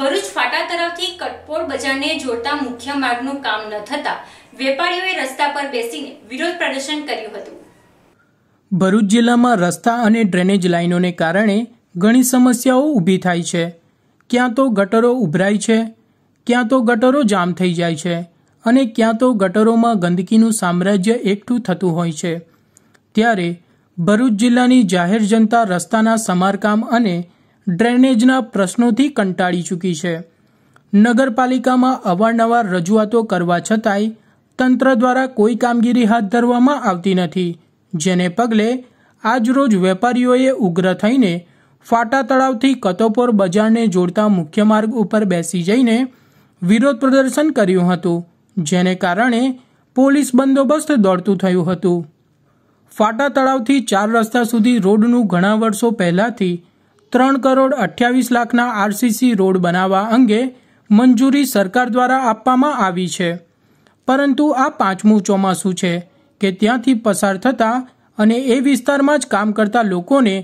ભરૂચ ફાટા તરફથી કટપોળ બજારને જોડતા મુખ્ય માર્ગનું કામ ન થતા વેપારીઓએ રસ્તા પર બેસીને વિરોધ પ્રદર્શન કર્યું હતું ભરૂચ જિલ્લામાં રસ્તા અને ડ્રેનેજ લાઇનોને કારણે ઘણી સમસ્યાઓ ઊભી થાય છે ક્યાં તો ગટરો ઉભરાય છે ક્યાં તો ગટરો જામ થઈ જાય છે અને ક્યાં તો ગટરોમાં ગંદકીનું સામ્રાજ્ય એકઠું થતું હોય છે ત્યારે ભરૂચ જિલ્લાની જાહેર જનતા રસ્તાના સમારકામ અને ડ્રેનેજના પ્રશ્નોથી કંટાળી ચૂકી છે નગરપાલિકામાં અવારનવાર રજૂઆતો કરવા છતાંય તંત્ર દ્વારા કોઈ કામગીરી હાથ ધરવામાં આવતી નથી જેને પગલે આજરોજ વેપારીઓએ ઉગ્ર થઈને ફાટા તળાવથી કતોપોર બજારને જોડતા મુખ્ય માર્ગ ઉપર બેસી જઈને વિરોધ પ્રદર્શન કર્યું હતું જેને કારણે પોલીસ બંદોબસ્ત દોડતું થયું હતું ફાટા તળાવથી ચાર રસ્તા સુધી રોડનું ઘણા વર્ષો પહેલાંથી ત્રણ કરોડ અઠ્યાવીસ લાખના આરસીસી રોડ બનાવવા અંગે મંજૂરી સરકાર દ્વારા આપવામાં આવી છે પરંતુ આ પાંચમું ચોમાસું છે કે ત્યાંથી પસાર થતા અને એ વિસ્તારમાં જ કામ કરતા લોકોને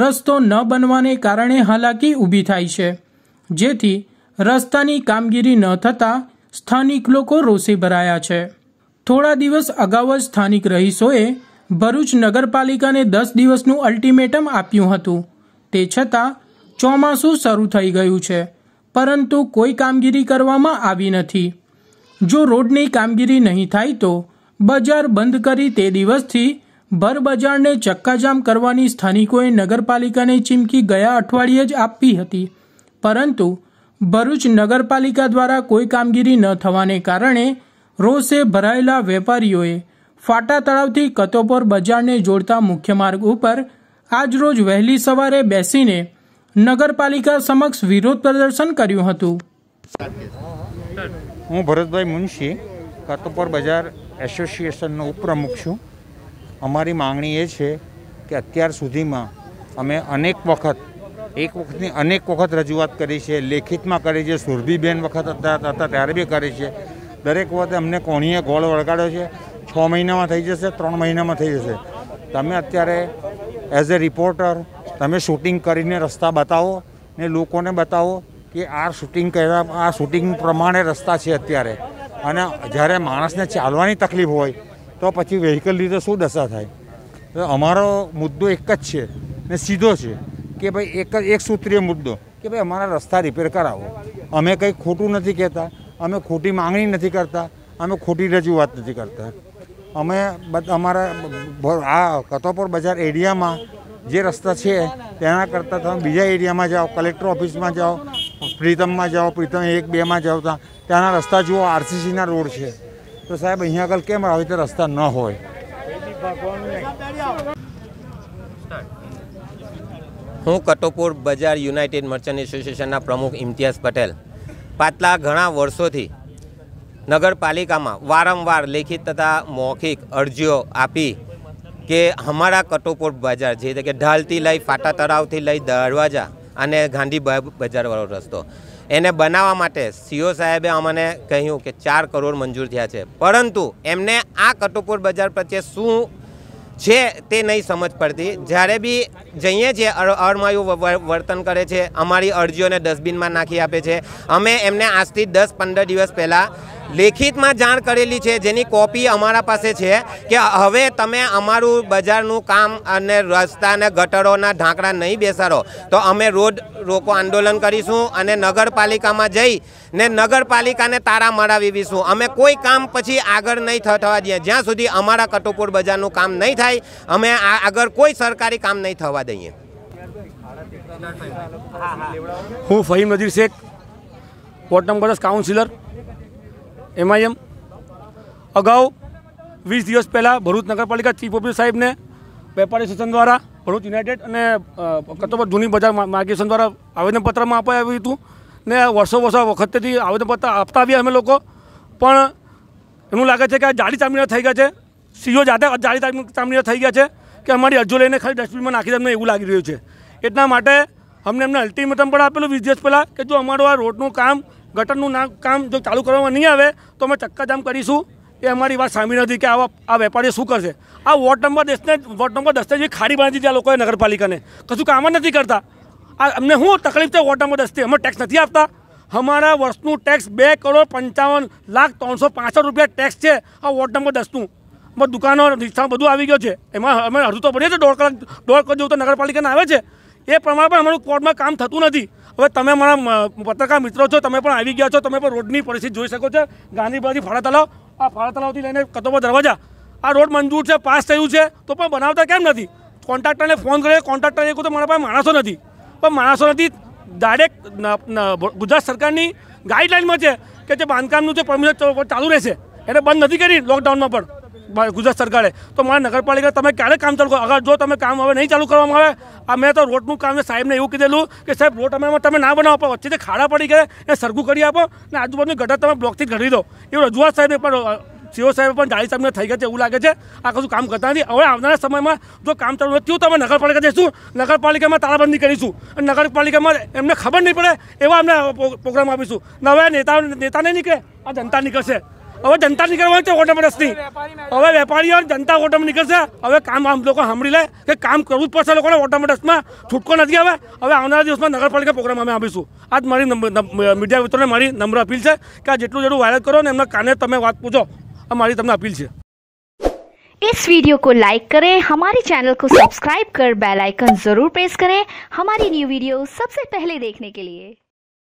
રસ્તો ન બનવાને કારણે હાલાકી ઊભી થાય છે જેથી રસ્તાની કામગીરી ન થતાં સ્થાનિક લોકો રોષે ભરાયા છે થોડા દિવસ અગાઉ જ સ્થાનિક રહીશોએ ભરૂચ નગરપાલિકાને દસ દિવસનું અલ્ટિમેટમ આપ્યું હતું તે છતાં ચોમાસું શરૂ થઈ ગયું છે પરંતુ કોઈ કામગીરી કરવામાં આવી નથી જો રોડની કામગીરી નહીં થાય તો બજાર બંધ કરી તે દિવસથી ભર બજારને ચક્કાજામ કરવાની સ્થાનિકોએ નગરપાલિકાને ચીમકી ગયા અઠવાડિયે જ આપી હતી પરંતુ ભરૂચ નગરપાલિકા દ્વારા કોઈ કામગીરી ન થવાને કારણે રોષે ભરાયેલા વેપારીઓએ ફાટા તળાવથી કતોપોર બજારને જોડતા મુખ્ય માર્ગ ઉપર આજરોજ વહેલી સવારે બેસીને નગરપાલિકા સમક્ષ વિરોધ પ્રદર્શન કર્યું હતું હું ભરતભાઈ મુનશી કાતોપર બજાર એસોસિએશનનો ઉપપ્રમુખ છું અમારી માંગણી એ છે કે અત્યાર સુધીમાં અમે અનેક વખત એક વખતની અનેક વખત રજૂઆત કરી છે લેખિતમાં કરી છે સુરભીબેન વખત હતા હતા ત્યારે બી કરી છે દરેક વખતે અમને કોણીએ ગોળ વળગાડ્યો છે છ મહિનામાં થઈ જશે ત્રણ મહિનામાં થઈ જશે તમે અત્યારે એઝ એ રિપોર્ટર તમે શૂટિંગ કરીને રસ્તા બતાવો ને લોકોને બતાવો કે આ શૂટિંગ કર્યા આ શૂટિંગ પ્રમાણે રસ્તા છે અત્યારે અને જ્યારે માણસને ચાલવાની તકલીફ હોય તો પછી વ્હીકલ રીતે શું દશા થાય તો અમારો મુદ્દો એક જ છે ને સીધો છે કે ભાઈ એક જ એક સૂત્રીય મુદ્દો કે ભાઈ અમારા રસ્તા રિપેર કરાવો અમે કંઈ ખોટું નથી કહેતા અમે ખોટી માંગણી નથી કરતા અમે ખોટી રજૂઆત નથી કરતા અમે અમારા આ કતોપર બજાર એરિયામાં જે રસ્તા છે તેના કરતાં તમે બીજા એરિયામાં જાઓ કલેક્ટર ઓફિસમાં જાઓ પ્રીતમમાં જાઓ પ્રીતમ એક બેમાં જાઓ ત્યાં ત્યાંના રસ્તા જુઓ આરસીસીના રોડ છે તો સાહેબ અહીંયા આગળ કેમ આવે રીતે રસ્તા ન હોય હું કટોપુર બજાર યુનાઇટેડ મર્ચન્ટ એસોસિએશનના પ્રમુખ ઇમ્તિયાઝ પટેલ પાછલા ઘણા વર્ષોથી નગરપાલિકામાં વારંવાર લેખિત તથા મૌખિક અરજીઓ આપી કે અમારા કટોપોટ બજાર જે કે ઢાલથી લઈ ફાટા તળાવથી લઈ દરવાજા અને ગાંધી બજારવાળો રસ્તો એને બનાવવા માટે સીઓ સાહેબે અમને કહ્યું કે ચાર કરોડ મંજૂર થયા છે પરંતુ એમને આ કટોપોટ બજાર પ્રત્યે શું છે તે નહીં સમજ પડતી જ્યારે બી જઈએ છીએ અરમાયું વર્તન કરે છે અમારી અરજીઓને ડસ્ટબિનમાં નાખી આપે છે અમે એમને આજથી દસ પંદર દિવસ પહેલાં લેખિતમાં જાણ કરેલી છે જેની કોપી અમારા પાસે છે કે હવે તમે અમારું બજારનું કામ અને રસ્તા અને ગટરોના ઢાંકડા નહીં બેસાડો તો અમે રોડ રોકો આંદોલન કરીશું અને નગરપાલિકામાં જઈ ને નગરપાલિકાને તારા મરાવી અમે કોઈ કામ પછી આગળ નહીં થવા દઈએ જ્યાં સુધી અમારા કટોપુર બજારનું કામ નહીં થાય અમે આગળ કોઈ સરકારી કામ નહીં થવા દઈએ હું Faheem Nazir Shaikh ward number councillor MIM અગાઉ વીસ દિવસ પહેલાં ભરૂચ નગરપાલિકા ચીફ ઓફિસર સાહેબને વેપારી સૂચન દ્વારા ભરૂચ યુનાઇટેડ અને કતોબર જૂની બજાર માર્ગદર્શન દ્વારા આવેદનપત્રમાં આપવામાં આવ્યું હતું ને વર્ષો વર્ષો વખતેથી આવેદનપત્ર આપતા આવ્યા અમે લોકો પણ એનું લાગે છે કે આ જાડી ચામડીના થઈ ગયા છે સીઓ જાતે જાડી ચામડીના થઈ ગયા છે કે અમારી અરજો લઈને ખાલી ડસ્ટબિનમાં નાખી અમને એવું લાગી રહ્યું છે એટલા માટે અમને એમને અલ્ટિમેટમ પણ આપેલું વીસ દિવસ પહેલાં કે જો અમારું આ રોડનું કામ ગટરનું ના કામ જો ચાલુ કરવામાં નહીં આવે તો અમે ચક્કાજામ કરીશું એ અમારી વાત સામી નથી કે આવા આ વેપારીઓ શું કરશે આ વોર્ડ નંબર દસને વોર્ડ નંબર દસને જે ખાડી બાંધી આ લોકોએ નગરપાલિકાને કશું કામ જ નથી કરતા આ અમને શું તકલીફ છે વોર્ડ નંબર દસથી અમે ટેક્સ નથી આપતા અમારા વર્ષનું ટેક્સ બે કરોડ પંચાવન લાખ ત્રણસો પાસઠ રૂપિયા ટેક્સ છે આ વોર્ડ નંબર દસનું અમારે દુકાનો રિક્ષા બધું આવી ગયો છે એમાં અમે હજુ તો ભરીએ છીએ દોઢ કલાક દોઢ કલાક જેવું તો નગરપાલિકાને આવે છે એ પ્રમાણે પણ અમારું કોર્ટમાં કામ થતું નથી હવે તમે મારા પત્રકાર મિત્રો છો તમે પણ આવી ગયા છો તમે પણ રોડની પરિસ્થિતિ જોઈ શકો છો ગાંધીબાગથી ફાળા તલાવ આ ફાળા તલાવથી લઈને કતોબા દરવાજા આ રોડ મંજૂર છે પાસ થયું છે તો પણ બનાવતા કેમ નથી કોન્ટ્રાક્ટરને ફોન કર્યો કોન્ટ્રાક્ટરને કહ્યું તો મારા પાસે માણસો નથી પણ માણસો નથી ડાયરેક્ટ ગુજરાત સરકારની ગાઈડલાઇનમાં છે કે જે બાંધકામનું જે પરમિશન ચાલુ રહેશે એને બંધ નથી કરી લોકડાઉનમાં પણ ગુજરાત સરકારે તો મારા નગરપાલિકા તમે ક્યારે કામ ચાલુ કરો અગર જો તમે કામ હવે નહીં ચાલુ કરવામાં આવે આ મેં તો રોડનું કામ સાહેબને એવું કીધેલું કે સાહેબ રોડ અમે તમે ના બનાવો પણ વચ્ચે ખાડા પડી ગયા એ સરખું કરી આપો ને આજુબાજુ ગટર તમે બ્લોકથી ઘડી દો એવું રજૂઆત સાહેબ પણ સીઓ સાહેબ પણ જાળી સાહેબને થઈ ગયા છે એવું લાગે છે આ કશું કામ કરતા નથી હવે આવનારા સમયમાં જો કામ ચાલુ હોય થયું તો નગરપાલિકા જઈશું નગરપાલિકામાં તાળાબંધી કરીશું અને નગરપાલિકામાં એમને ખબર નહીં પડે એવા અમને પ્રોગ્રામ આપીશું નવા નેતા નેતા નહીં નીકળે આ જનતા નીકળશે हम जनता निकलवा ऑटो में रस्ती हम वेपारी और जनता ऑटो में निकल से काम आम लोग सांभी ले काम करव पड़े लोग ऑटो में रस्त में छूटको नहीं हम हम आना दिवस में नगरपालिका प्रोग्राम अमे आपीशू आज मेरी मीडिया मित्रों ने मेरी नम्र अपील है कि आ जितलू जरूर वायरल करो एम कने तब बात पूछो मेरी तमने अपील है इस वीडियो को लाइक करें हमारे चैनल को सब्सक्राइब कर बेल आइकन जरूर प्रेस करें हमारी न्यू वीडियो सबसे पहले देखने के लिए